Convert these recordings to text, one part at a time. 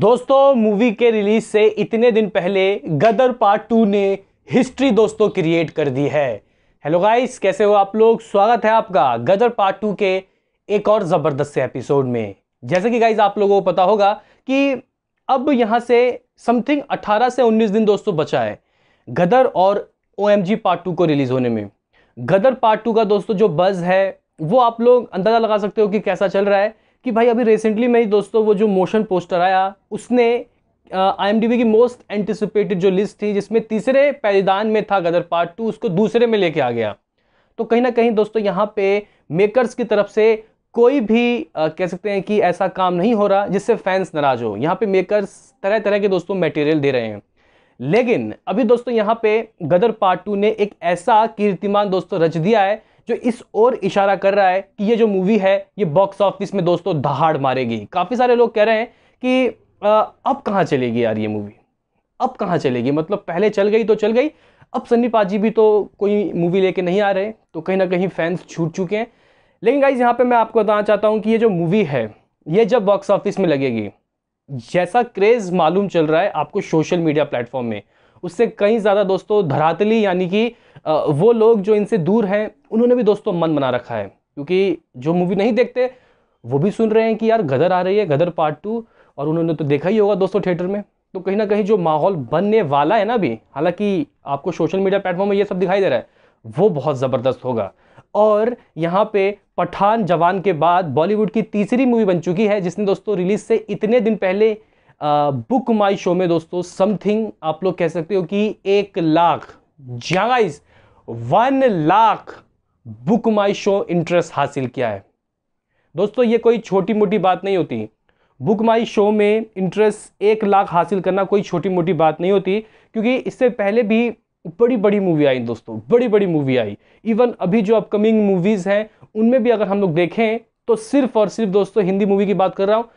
दोस्तों मूवी के रिलीज से इतने दिन पहले गदर पार्ट टू ने हिस्ट्री दोस्तों क्रिएट कर दी है हेलो गाइस कैसे हो आप लोग स्वागत है आपका गदर पार्ट टू के एक और ज़बरदस्त से एपिसोड में जैसे कि गाइस आप लोगों को पता होगा कि अब यहाँ से समथिंग 18 से 19 दिन दोस्तों बचा है गदर और ओ पार्ट टू को रिलीज़ होने में गदर पार्ट टू का दोस्तों जो बज़ है वो आप लोग अंदाज़ा लगा सकते हो कि कैसा चल रहा है कि भाई अभी रिसेंटली मेरी दोस्तों वो जो मोशन पोस्टर आया उसने आई की मोस्ट एंटिसिपेटेड जो लिस्ट थी जिसमें तीसरे पैदान में था गदर पार्ट टू उसको दूसरे में लेके आ गया तो कहीं ना कहीं दोस्तों यहाँ पे मेकर्स की तरफ से कोई भी आ, कह सकते हैं कि ऐसा काम नहीं हो रहा जिससे फैंस नाराज हो यहाँ पे मेकर्स तरह तरह के दोस्तों मटेरियल दे रहे हैं लेकिन अभी दोस्तों यहाँ पे गदर पार्ट टू ने एक ऐसा कीर्तिमान दोस्तों रच दिया है जो इस ओर इशारा कर रहा है कि ये जो मूवी है ये बॉक्स ऑफिस में दोस्तों दहाड़ मारेगी काफ़ी सारे लोग कह रहे हैं कि आ, अब कहाँ चलेगी यार ये मूवी अब कहाँ चलेगी मतलब पहले चल गई तो चल गई अब सन्नी पाजी भी तो कोई मूवी लेके नहीं आ रहे तो कहीं ना कहीं फैंस छूट चुके हैं लेकिन गाइज यहाँ पे मैं आपको बताना चाहता हूँ कि ये जो मूवी है ये जब बॉक्स ऑफिस में लगेगी जैसा क्रेज़ मालूम चल रहा है आपको सोशल मीडिया प्लेटफॉर्म में उससे कहीं ज़्यादा दोस्तों धरातली यानी कि वो लोग जो इनसे दूर हैं उन्होंने भी दोस्तों मन बना रखा है क्योंकि जो मूवी नहीं देखते वो भी सुन रहे हैं कि यार गदर आ रही है गदर पार्ट टू और उन्होंने तो देखा ही होगा दोस्तों थिएटर में तो कहीं ना कहीं जो माहौल बनने वाला है ना अभी हालांकि आपको सोशल मीडिया प्लेटफॉर्म में ये सब दिखाई दे रहा है वो बहुत ज़बरदस्त होगा और यहाँ पे पठान जवान के बाद बॉलीवुड की तीसरी मूवी बन चुकी है जिसने दोस्तों रिलीज से इतने दिन पहले बुक माई शो में दोस्तों समथिंग आप लोग कह सकते हो कि एक लाख जाइज one lakh book my show interest हासिल किया है दोस्तों ये कोई छोटी मोटी बात नहीं होती बुक माई शो में इंटरेस्ट एक लाख हासिल करना कोई छोटी मोटी बात नहीं होती क्योंकि इससे पहले भी बड़ी बड़ी मूवी आई दोस्तों बड़ी बड़ी मूवी आई इवन अभी जो अपकमिंग मूवीज़ हैं उनमें भी अगर हम लोग देखें तो सिर्फ और सिर्फ दोस्तों हिंदी मूवी की बात कर रहा हूँ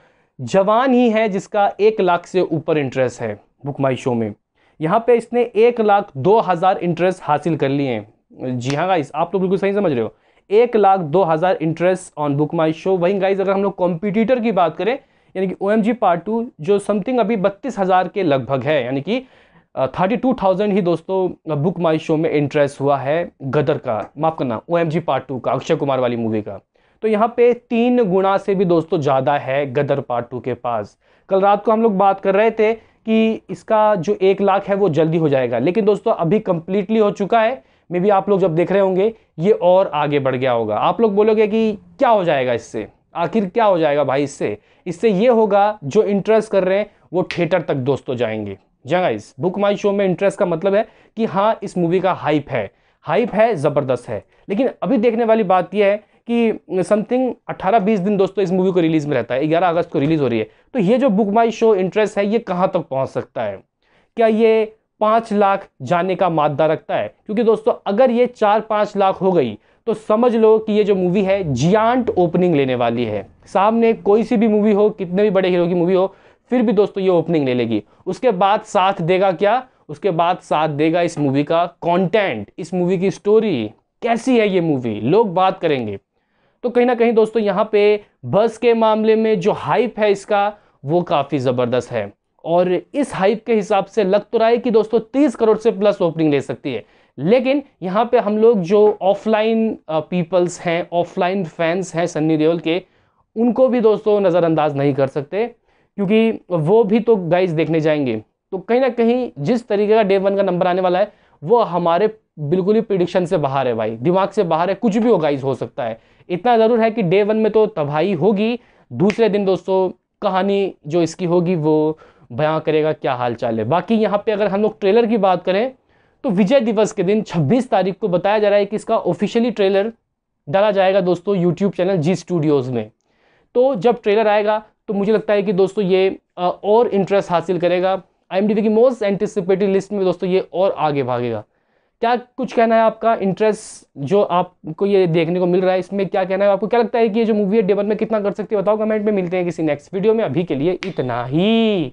जवान ही है जिसका एक लाख से ऊपर इंटरेस्ट है बुक माई शो में यहाँ पे इसने एक लाख दो हज़ार इंटरेस्ट हासिल कर लिए हैं जी हाँ गाइस आप तो बिल्कुल सही समझ रहे हो एक लाख दो हज़ार interest on book my show वहीं गाइस अगर हम लोग कॉम्पिटिटर की बात करें यानी कि O M G part two जो समथिंग अभी बत्तीस हज़ार के लगभग है यानी कि थर्टी टू थाउजेंड ही दोस्तों बुक माई शो में इंटरेस्ट हुआ है गदर का माफ़ करना O M G part two का अक्षय कुमार वाली मूवी का तो यहाँ पे तीन गुणा से भी दोस्तों ज़्यादा है गदर पार्ट टू के पास कल रात को हम लोग बात कर रहे थे कि इसका जो एक लाख है वो जल्दी हो जाएगा लेकिन दोस्तों अभी कम्प्लीटली हो चुका है मे भी आप लोग जब देख रहे होंगे ये और आगे बढ़ गया होगा आप लोग बोलोगे कि क्या हो जाएगा इससे आखिर क्या हो जाएगा भाई इससे इससे ये होगा जो इंटरेस्ट कर रहे हैं वो थिएटर तक दोस्तों जाएंगे जी इस बुक माई शो में इंटरेस्ट का मतलब है कि हाँ इस मूवी का हाइप है हाइप है ज़बरदस्त है लेकिन अभी देखने वाली बात यह है कि समथिंग 18-20 दिन दोस्तों इस मूवी को रिलीज़ में रहता है 11 अगस्त को रिलीज़ हो रही है तो ये जो बुक माई शो इंटरेस्ट है ये कहाँ तक पहुँच सकता है क्या ये पाँच लाख जाने का मादा रखता है क्योंकि दोस्तों अगर ये चार पाँच लाख हो गई तो समझ लो कि ये जो मूवी है जियांट ओपनिंग लेने वाली है सामने कोई सी भी मूवी हो कितने भी बड़े हीरो की मूवी हो फिर भी दोस्तों ये ओपनिंग ले लेगी उसके बाद साथ देगा क्या उसके बाद साथ देगा इस मूवी का कंटेंट इस मूवी की स्टोरी कैसी है ये मूवी लोग बात करेंगे तो कहीं ना कहीं दोस्तों यहाँ पे बस के मामले में जो हाइप है इसका वो काफ़ी ज़बरदस्त है और इस हाइप के हिसाब से लग तो रहा है कि दोस्तों तीस करोड़ से प्लस ओपनिंग ले सकती है लेकिन यहाँ पे हम लोग जो ऑफलाइन पीपल्स हैं ऑफलाइन फैंस हैं सन्नी देओल के उनको भी दोस्तों नज़रअंदाज नहीं कर सकते क्योंकि वो भी तो गाइज देखने जाएंगे तो कहीं ना कहीं जिस तरीके का डे वन का नंबर आने वाला है वो हमारे बिल्कुल ही प्रिडिक्शन से बाहर है भाई दिमाग से बाहर है कुछ भी होगा इस हो सकता है इतना ज़रूर है कि डे वन में तो तबाही होगी दूसरे दिन दोस्तों कहानी जो इसकी होगी वो बयां करेगा क्या हाल चाल है बाकी यहाँ पे अगर हम लोग ट्रेलर की बात करें तो विजय दिवस के दिन 26 तारीख को बताया जा रहा है कि इसका ऑफिशियली ट्रेलर डाला जाएगा दोस्तों यूट्यूब चैनल जी स्टूडियोज़ में तो जब ट्रेलर आएगा तो मुझे लगता है कि दोस्तों ये और इंटरेस्ट हासिल करेगा आईएमडीबी की मोस्ट एंटिसिपेटेड लिस्ट में दोस्तों ये और आगे भागेगा क्या कुछ कहना है आपका इंटरेस्ट जो आपको ये देखने को मिल रहा है इसमें क्या कहना है आपको क्या लगता है कि ये जो मूवी है डेवन में कितना कर सकती है बताओ कमेंट में मिलते हैं किसी नेक्स्ट वीडियो में अभी के लिए इतना ही